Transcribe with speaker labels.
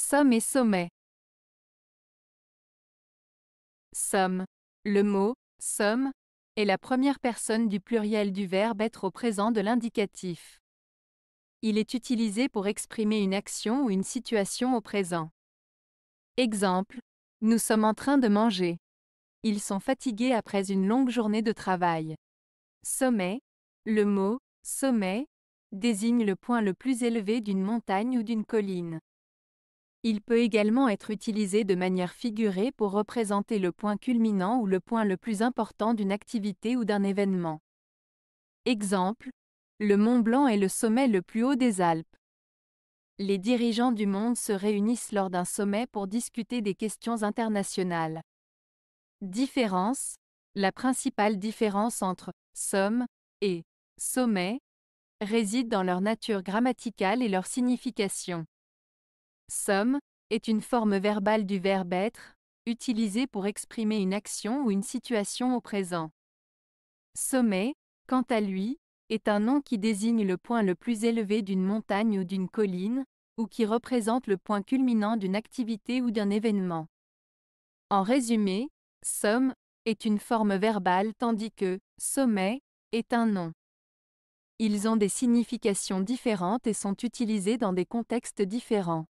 Speaker 1: Somme et sommet.
Speaker 2: Somme. Le mot somme est la première personne du pluriel du verbe être au présent de l'indicatif. Il est utilisé pour exprimer une action ou une situation au présent. Exemple. Nous sommes en train de manger. Ils sont fatigués après une longue journée de travail. Sommet. Le mot sommet désigne le point le plus élevé d'une montagne ou d'une colline. Il peut également être utilisé de manière figurée pour représenter le point culminant ou le point le plus important d'une activité ou d'un événement. Exemple, le Mont Blanc est le sommet le plus haut des Alpes. Les dirigeants du monde se réunissent lors d'un sommet pour discuter des questions internationales. Différence La principale différence entre somme et sommet réside dans leur nature grammaticale et leur signification somme, est une forme verbale du verbe être, utilisée pour exprimer une action ou une situation au présent. Sommet, quant à lui, est un nom qui désigne le point le plus élevé d'une montagne ou d'une colline, ou qui représente le point culminant d'une activité ou d'un événement. En résumé, somme est une forme verbale tandis que sommet est un nom. Ils ont des significations différentes et sont utilisés dans des contextes
Speaker 1: différents.